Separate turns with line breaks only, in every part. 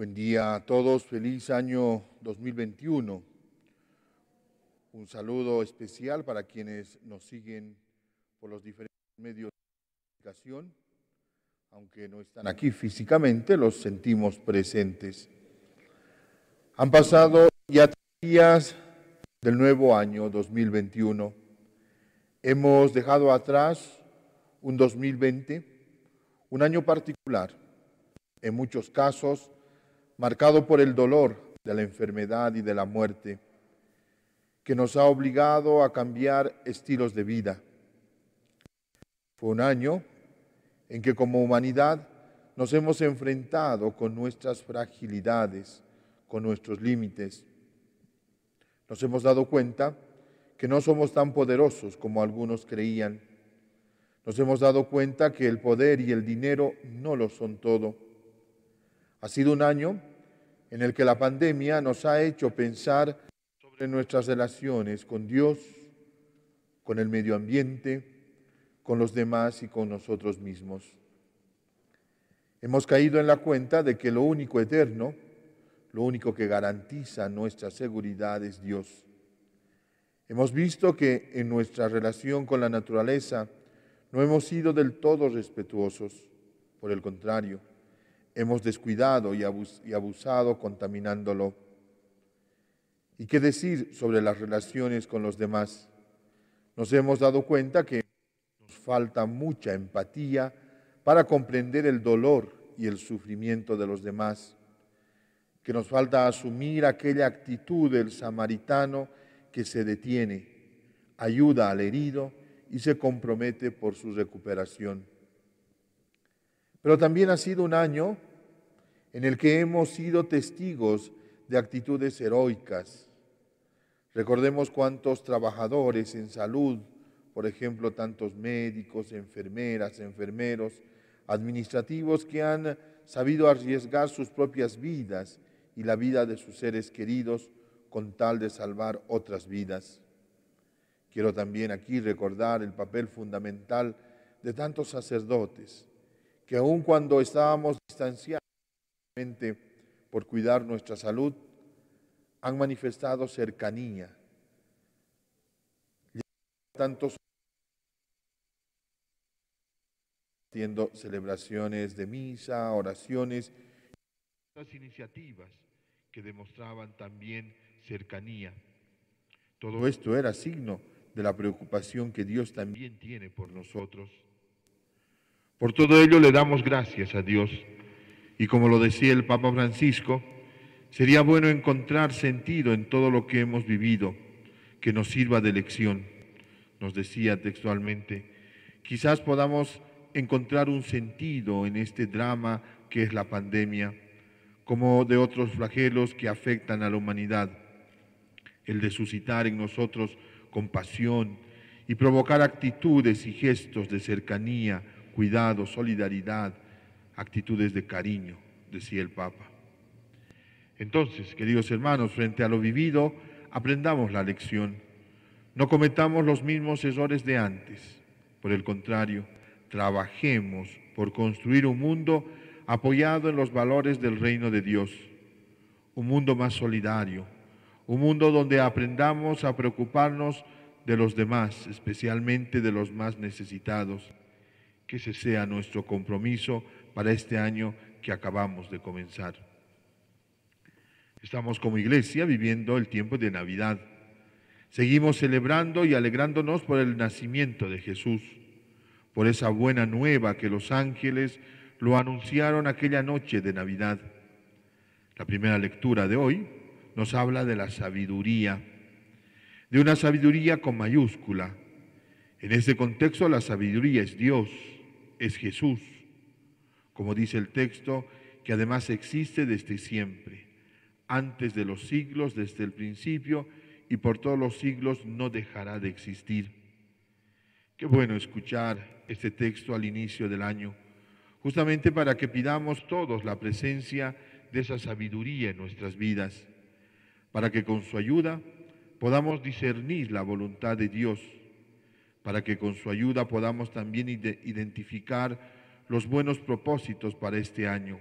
Buen día a todos, feliz año 2021. Un saludo especial para quienes nos siguen por los diferentes medios de comunicación, aunque no están aquí físicamente, los sentimos presentes. Han pasado ya tres días del nuevo año 2021. Hemos dejado atrás un 2020, un año particular, en muchos casos marcado por el dolor de la enfermedad y de la muerte, que nos ha obligado a cambiar estilos de vida. Fue un año en que como humanidad nos hemos enfrentado con nuestras fragilidades, con nuestros límites. Nos hemos dado cuenta que no somos tan poderosos como algunos creían. Nos hemos dado cuenta que el poder y el dinero no lo son todo. Ha sido un año en el que la pandemia nos ha hecho pensar sobre nuestras relaciones con Dios, con el medio ambiente, con los demás y con nosotros mismos. Hemos caído en la cuenta de que lo único eterno, lo único que garantiza nuestra seguridad es Dios. Hemos visto que en nuestra relación con la naturaleza no hemos sido del todo respetuosos, por el contrario, hemos descuidado y abusado contaminándolo. ¿Y qué decir sobre las relaciones con los demás? Nos hemos dado cuenta que nos falta mucha empatía para comprender el dolor y el sufrimiento de los demás, que nos falta asumir aquella actitud del samaritano que se detiene, ayuda al herido y se compromete por su recuperación. Pero también ha sido un año en el que hemos sido testigos de actitudes heroicas. Recordemos cuántos trabajadores en salud, por ejemplo, tantos médicos, enfermeras, enfermeros, administrativos que han sabido arriesgar sus propias vidas y la vida de sus seres queridos con tal de salvar otras vidas. Quiero también aquí recordar el papel fundamental de tantos sacerdotes, que aun cuando estábamos distanciados por cuidar nuestra salud, han manifestado cercanía. Tantos haciendo celebraciones de misa, oraciones, las iniciativas que demostraban también cercanía. Todo esto era signo de la preocupación que Dios también tiene por nosotros. Por todo ello le damos gracias a Dios y como lo decía el Papa Francisco, sería bueno encontrar sentido en todo lo que hemos vivido que nos sirva de lección. Nos decía textualmente, quizás podamos encontrar un sentido en este drama que es la pandemia, como de otros flagelos que afectan a la humanidad. El de suscitar en nosotros compasión y provocar actitudes y gestos de cercanía, cuidado, solidaridad, actitudes de cariño, decía el Papa. Entonces, queridos hermanos, frente a lo vivido, aprendamos la lección. No cometamos los mismos errores de antes. Por el contrario, trabajemos por construir un mundo apoyado en los valores del reino de Dios, un mundo más solidario, un mundo donde aprendamos a preocuparnos de los demás, especialmente de los más necesitados que ese sea nuestro compromiso para este año que acabamos de comenzar. Estamos como iglesia viviendo el tiempo de Navidad. Seguimos celebrando y alegrándonos por el nacimiento de Jesús, por esa buena nueva que los ángeles lo anunciaron aquella noche de Navidad. La primera lectura de hoy nos habla de la sabiduría, de una sabiduría con mayúscula. En este contexto la sabiduría es Dios es Jesús, como dice el texto, que además existe desde siempre, antes de los siglos, desde el principio, y por todos los siglos no dejará de existir. Qué bueno escuchar este texto al inicio del año, justamente para que pidamos todos la presencia de esa sabiduría en nuestras vidas, para que con su ayuda podamos discernir la voluntad de Dios para que con su ayuda podamos también identificar los buenos propósitos para este año.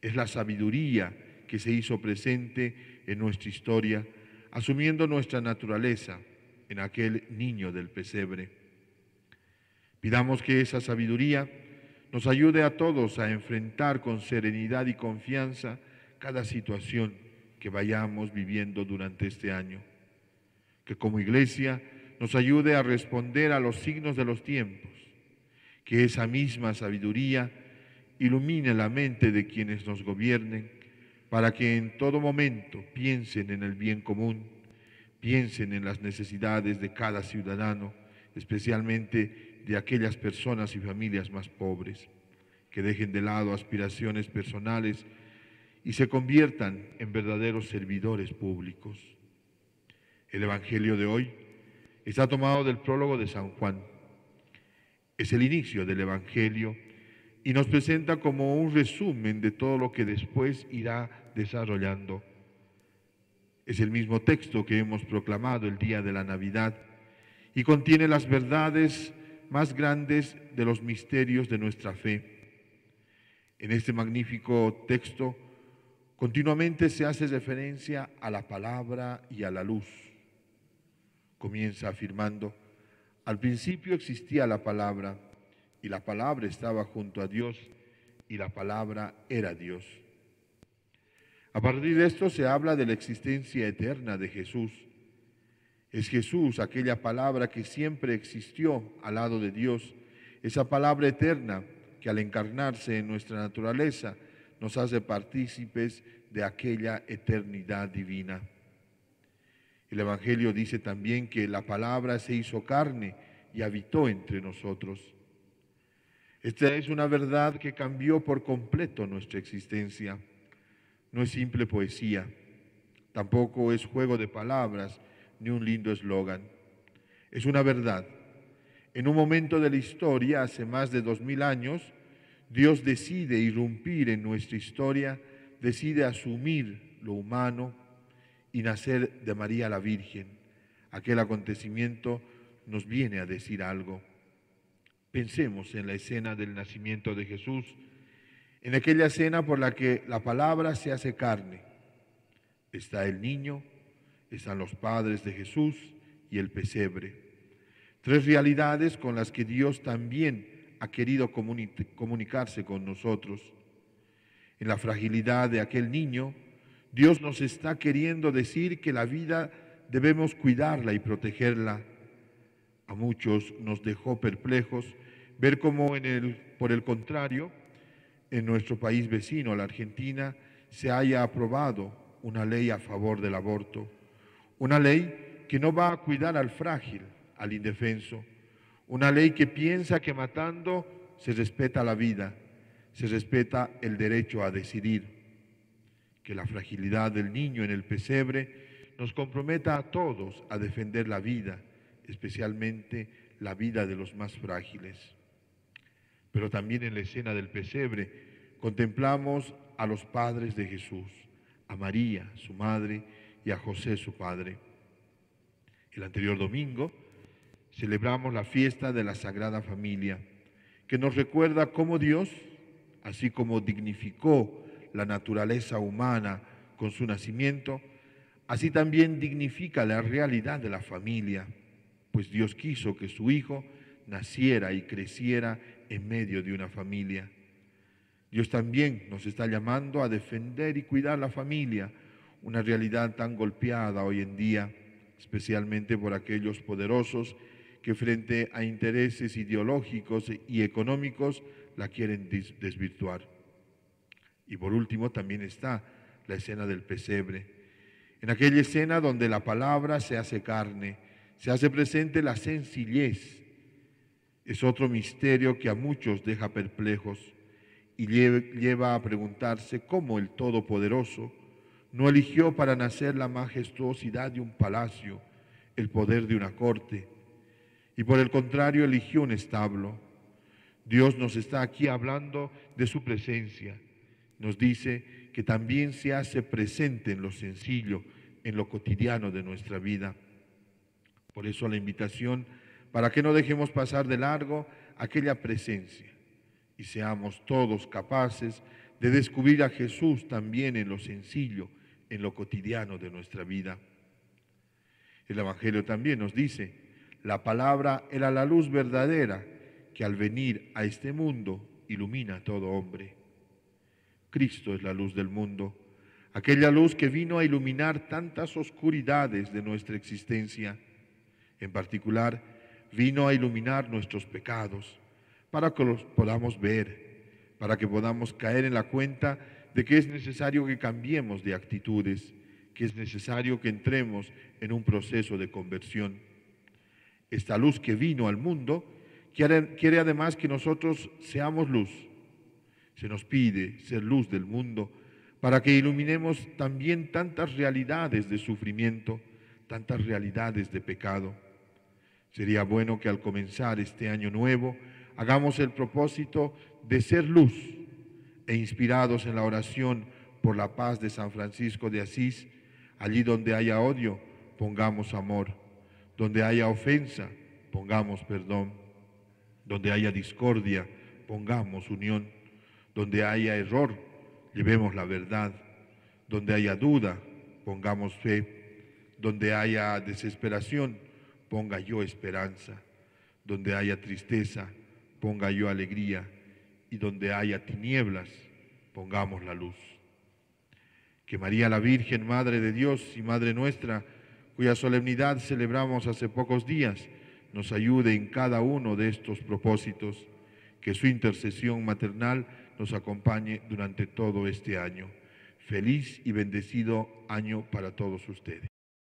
Es la sabiduría que se hizo presente en nuestra historia, asumiendo nuestra naturaleza en aquel niño del pesebre. Pidamos que esa sabiduría nos ayude a todos a enfrentar con serenidad y confianza cada situación que vayamos viviendo durante este año. Que como iglesia nos ayude a responder a los signos de los tiempos, que esa misma sabiduría ilumine la mente de quienes nos gobiernen, para que en todo momento piensen en el bien común, piensen en las necesidades de cada ciudadano, especialmente de aquellas personas y familias más pobres, que dejen de lado aspiraciones personales y se conviertan en verdaderos servidores públicos. El Evangelio de hoy está tomado del prólogo de San Juan. Es el inicio del Evangelio y nos presenta como un resumen de todo lo que después irá desarrollando. Es el mismo texto que hemos proclamado el día de la Navidad y contiene las verdades más grandes de los misterios de nuestra fe. En este magnífico texto continuamente se hace referencia a la palabra y a la luz Comienza afirmando, al principio existía la palabra, y la palabra estaba junto a Dios, y la palabra era Dios. A partir de esto se habla de la existencia eterna de Jesús. Es Jesús aquella palabra que siempre existió al lado de Dios, esa palabra eterna que al encarnarse en nuestra naturaleza nos hace partícipes de aquella eternidad divina. El Evangelio dice también que la palabra se hizo carne y habitó entre nosotros. Esta es una verdad que cambió por completo nuestra existencia. No es simple poesía, tampoco es juego de palabras ni un lindo eslogan. Es una verdad. En un momento de la historia, hace más de dos mil años, Dios decide irrumpir en nuestra historia, decide asumir lo humano, y nacer de María la Virgen. Aquel acontecimiento nos viene a decir algo. Pensemos en la escena del nacimiento de Jesús, en aquella escena por la que la palabra se hace carne. Está el niño, están los padres de Jesús y el pesebre. Tres realidades con las que Dios también ha querido comunicarse con nosotros. En la fragilidad de aquel niño, Dios nos está queriendo decir que la vida debemos cuidarla y protegerla. A muchos nos dejó perplejos ver cómo, en el, por el contrario, en nuestro país vecino, la Argentina, se haya aprobado una ley a favor del aborto. Una ley que no va a cuidar al frágil, al indefenso. Una ley que piensa que matando se respeta la vida, se respeta el derecho a decidir que la fragilidad del niño en el pesebre nos comprometa a todos a defender la vida, especialmente la vida de los más frágiles. Pero también en la escena del pesebre contemplamos a los padres de Jesús, a María, su madre, y a José, su padre. El anterior domingo celebramos la fiesta de la Sagrada Familia, que nos recuerda cómo Dios, así como dignificó la naturaleza humana con su nacimiento, así también dignifica la realidad de la familia, pues Dios quiso que su Hijo naciera y creciera en medio de una familia. Dios también nos está llamando a defender y cuidar la familia, una realidad tan golpeada hoy en día, especialmente por aquellos poderosos que frente a intereses ideológicos y económicos la quieren desvirtuar. Y por último también está la escena del pesebre. En aquella escena donde la palabra se hace carne, se hace presente la sencillez. Es otro misterio que a muchos deja perplejos y lleva a preguntarse cómo el Todopoderoso no eligió para nacer la majestuosidad de un palacio, el poder de una corte, y por el contrario eligió un establo. Dios nos está aquí hablando de su presencia, nos dice que también se hace presente en lo sencillo, en lo cotidiano de nuestra vida. Por eso la invitación para que no dejemos pasar de largo aquella presencia y seamos todos capaces de descubrir a Jesús también en lo sencillo, en lo cotidiano de nuestra vida. El Evangelio también nos dice, la palabra era la luz verdadera que al venir a este mundo ilumina a todo hombre. Cristo es la luz del mundo, aquella luz que vino a iluminar tantas oscuridades de nuestra existencia. En particular, vino a iluminar nuestros pecados para que los podamos ver, para que podamos caer en la cuenta de que es necesario que cambiemos de actitudes, que es necesario que entremos en un proceso de conversión. Esta luz que vino al mundo quiere, quiere además que nosotros seamos luz se nos pide ser luz del mundo para que iluminemos también tantas realidades de sufrimiento, tantas realidades de pecado. Sería bueno que al comenzar este año nuevo hagamos el propósito de ser luz e inspirados en la oración por la paz de San Francisco de Asís, allí donde haya odio, pongamos amor, donde haya ofensa, pongamos perdón, donde haya discordia, pongamos unión donde haya error, llevemos la verdad. Donde haya duda, pongamos fe. Donde haya desesperación, ponga yo esperanza. Donde haya tristeza, ponga yo alegría. Y donde haya tinieblas, pongamos la luz. Que María la Virgen, Madre de Dios y Madre nuestra, cuya solemnidad celebramos hace pocos días, nos ayude en cada uno de estos propósitos, que su intercesión maternal nos acompañe durante todo este año. Feliz y bendecido año para todos ustedes.